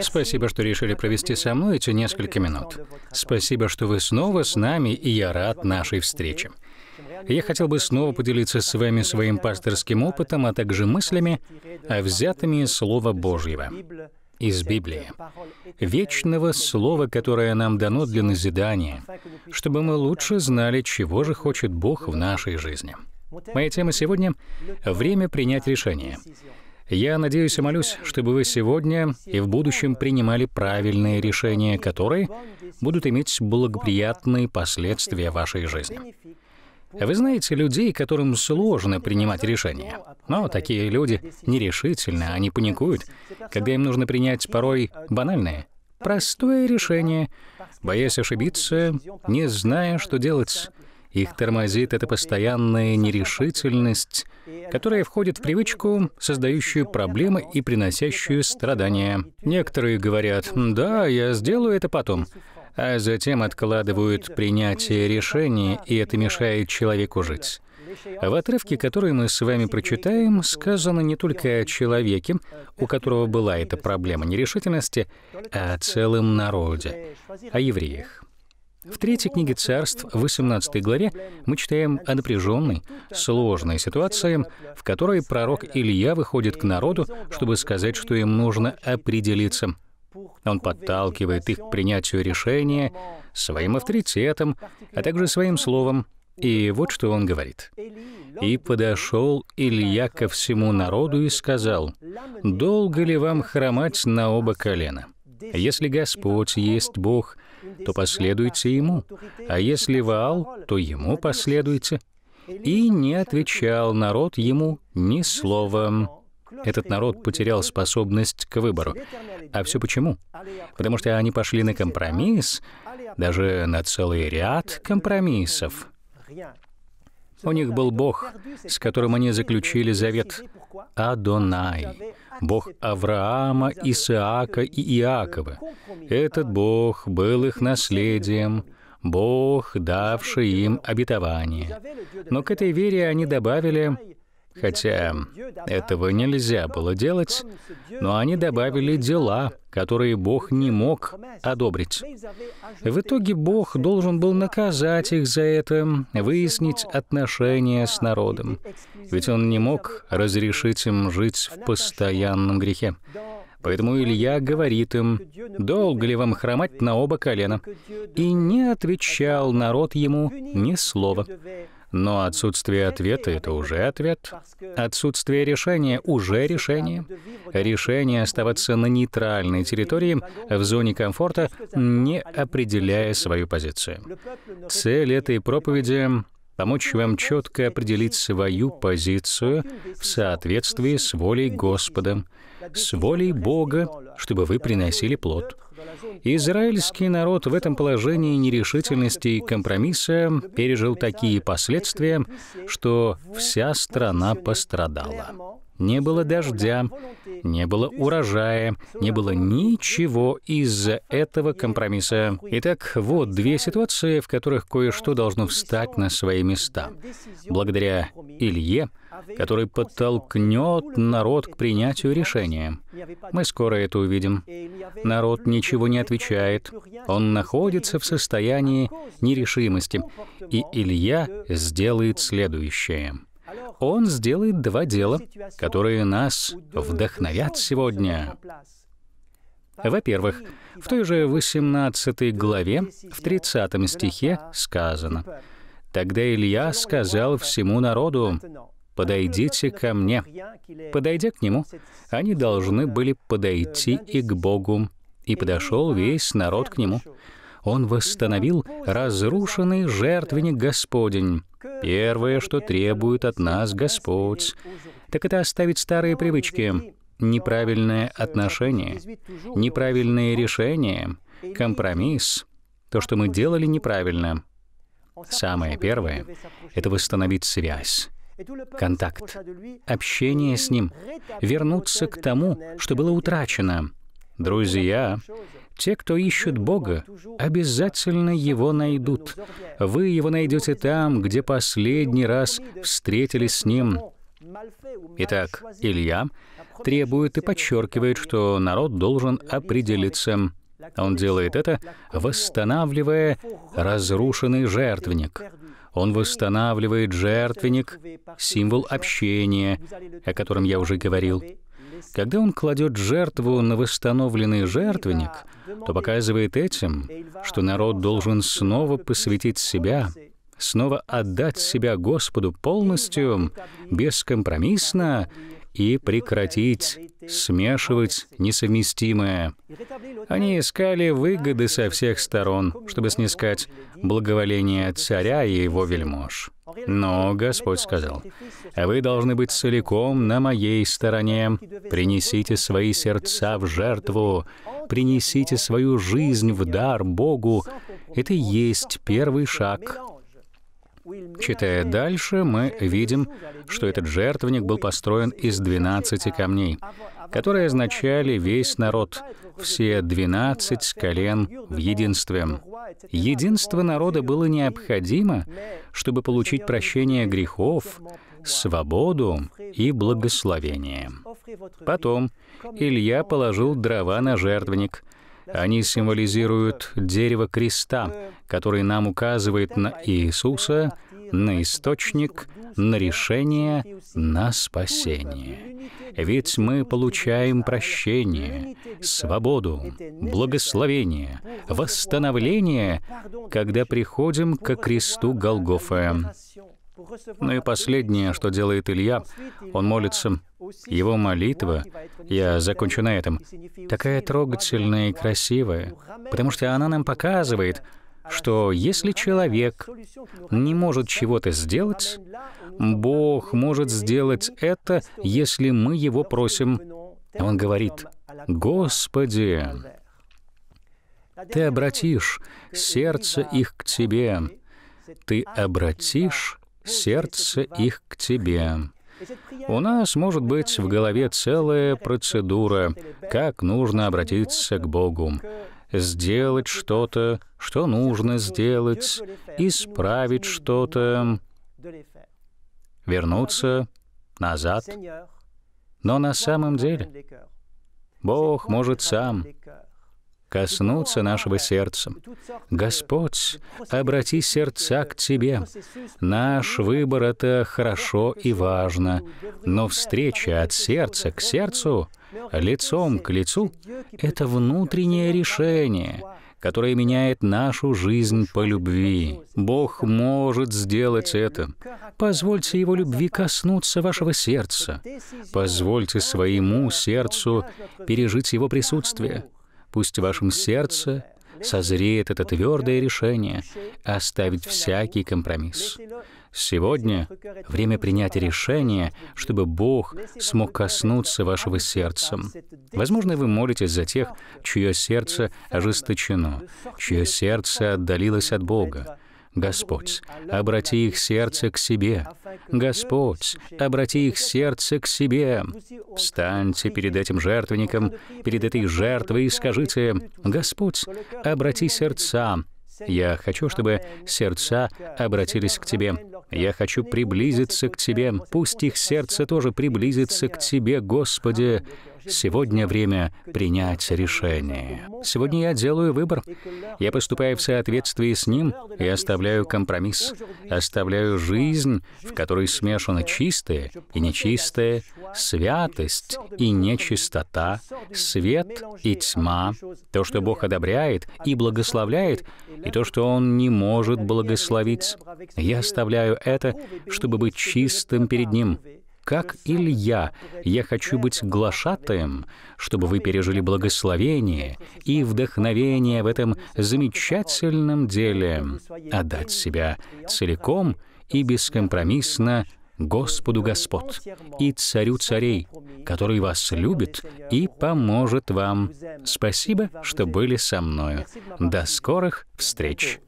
Спасибо, что решили провести со мной эти несколько минут. Спасибо, что вы снова с нами, и я рад нашей встрече. Я хотел бы снова поделиться с вами своим пасторским опытом, а также мыслями, а взятыми из Слова Божьего, из Библии, вечного Слова, которое нам дано для назидания, чтобы мы лучше знали, чего же хочет Бог в нашей жизни. Моя тема сегодня — время принять решение. Я надеюсь и молюсь, чтобы вы сегодня и в будущем принимали правильные решения, которые будут иметь благоприятные последствия вашей жизни. Вы знаете людей, которым сложно принимать решения. Но такие люди нерешительны, они паникуют, когда им нужно принять порой банальные, простое решение, боясь ошибиться, не зная, что делать. Их тормозит эта постоянная нерешительность, которая входит в привычку, создающую проблемы и приносящую страдания. Некоторые говорят, да, я сделаю это потом, а затем откладывают принятие решения, и это мешает человеку жить. В отрывке, который мы с вами прочитаем, сказано не только о человеке, у которого была эта проблема нерешительности, а о целом народе, о евреях. В третьей книге царств, в 18 главе, мы читаем о напряженной, сложной ситуации, в которой пророк Илья выходит к народу, чтобы сказать, что им нужно определиться. Он подталкивает их к принятию решения своим авторитетом, а также своим словом. И вот что он говорит. «И подошел Илья ко всему народу и сказал, «Долго ли вам хромать на оба колена?» Если Господь есть Бог, то последуйте Ему, а если Ваал, то Ему последуйте. И не отвечал народ ему ни словом. Этот народ потерял способность к выбору. А все почему? Потому что они пошли на компромисс, даже на целый ряд компромиссов. У них был Бог, с которым они заключили завет Адонай. Бог Авраама, Исаака и Иакова. Этот Бог был их наследием, Бог, давший им обетование. Но к этой вере они добавили Хотя этого нельзя было делать, но они добавили дела, которые Бог не мог одобрить. В итоге Бог должен был наказать их за это, выяснить отношения с народом, ведь он не мог разрешить им жить в постоянном грехе. Поэтому Илья говорит им, «Долго ли вам хромать на оба колена?» И не отвечал народ ему ни слова. Но отсутствие ответа — это уже ответ. Отсутствие решения — уже решение. Решение оставаться на нейтральной территории, в зоне комфорта, не определяя свою позицию. Цель этой проповеди — помочь вам четко определить свою позицию в соответствии с волей Господа, с волей Бога, чтобы вы приносили плод. Израильский народ в этом положении нерешительности и компромисса пережил такие последствия, что вся страна пострадала. Не было дождя, не было урожая, не было ничего из-за этого компромисса. Итак, вот две ситуации, в которых кое-что должно встать на свои места. Благодаря Илье, который подтолкнет народ к принятию решения. Мы скоро это увидим. Народ ничего не отвечает. Он находится в состоянии нерешимости. И Илья сделает следующее. Он сделает два дела, которые нас вдохновят сегодня. Во-первых, в той же 18 главе, в 30 стихе сказано, «Тогда Илья сказал всему народу, «Подойдите ко мне». Подойдя к нему, они должны были подойти и к Богу. И подошел весь народ к нему. Он восстановил разрушенный жертвенник Господень. Первое, что требует от нас Господь, так это оставить старые привычки, неправильное отношение, неправильные решения, компромисс, то, что мы делали неправильно. Самое первое — это восстановить связь, контакт, общение с Ним, вернуться к тому, что было утрачено. Друзья, те, кто ищут Бога, обязательно Его найдут. Вы Его найдете там, где последний раз встретились с Ним. Итак, Илья требует и подчеркивает, что народ должен определиться. Он делает это, восстанавливая разрушенный жертвенник. Он восстанавливает жертвенник, символ общения, о котором я уже говорил. Когда он кладет жертву на восстановленный жертвенник, то показывает этим, что народ должен снова посвятить себя, снова отдать себя Господу полностью, бескомпромиссно и прекратить смешивать несовместимое. Они искали выгоды со всех сторон, чтобы снискать благоволение царя и его вельмож. Но Господь сказал, «Вы должны быть целиком на моей стороне. Принесите свои сердца в жертву, принесите свою жизнь в дар Богу. Это и есть первый шаг Читая дальше, мы видим, что этот жертвенник был построен из 12 камней, которые означали весь народ, все 12 колен в единстве. Единство народа было необходимо, чтобы получить прощение грехов, свободу и благословение. Потом Илья положил дрова на жертвенник, они символизируют дерево креста, который нам указывает на Иисуса, на источник, на решение, на спасение. Ведь мы получаем прощение, свободу, благословение, восстановление, когда приходим к кресту Голгофа. Ну и последнее, что делает Илья, он молится его молитва, я закончу на этом, такая трогательная и красивая, потому что она нам показывает, что если человек не может чего-то сделать, Бог может сделать это, если мы его просим. Он говорит, «Господи, Ты обратишь сердце их к Тебе, Ты обратишь сердце их к Тебе». У нас может быть в голове целая процедура, как нужно обратиться к Богу, сделать что-то, что нужно сделать, исправить что-то, вернуться назад. Но на самом деле Бог может сам коснуться нашего сердца. Господь, обрати сердца к Тебе. Наш выбор — это хорошо и важно, но встреча от сердца к сердцу, лицом к лицу — это внутреннее решение, которое меняет нашу жизнь по любви. Бог может сделать это. Позвольте Его любви коснуться вашего сердца. Позвольте своему сердцу пережить Его присутствие. Пусть в вашем сердце созреет это твердое решение оставить всякий компромисс. Сегодня время принять решение, чтобы Бог смог коснуться вашего сердца. Возможно, вы молитесь за тех, чье сердце ожесточено, чье сердце отдалилось от Бога. Господь, обрати их сердце к себе. Господь, обрати их сердце к себе. Встаньте перед этим жертвенником, перед этой жертвой и скажите, Господь, обрати сердца я хочу, чтобы сердца обратились к Тебе. Я хочу приблизиться к Тебе. Пусть их сердце тоже приблизится к Тебе, Господи. Сегодня время принять решение. Сегодня я делаю выбор. Я поступаю в соответствии с ним и оставляю компромисс. Оставляю жизнь, в которой смешана чистое и нечистое, святость и нечистота, свет и тьма, то, что Бог одобряет и благословляет, и то, что Он не может благословить. Я оставляю это, чтобы быть чистым перед Ним как Илья, я хочу быть глашатаем, чтобы вы пережили благословение и вдохновение в этом замечательном деле, отдать а себя целиком и бескомпромиссно Господу Господ и Царю Царей, который вас любит и поможет вам. Спасибо, что были со мною. До скорых встреч!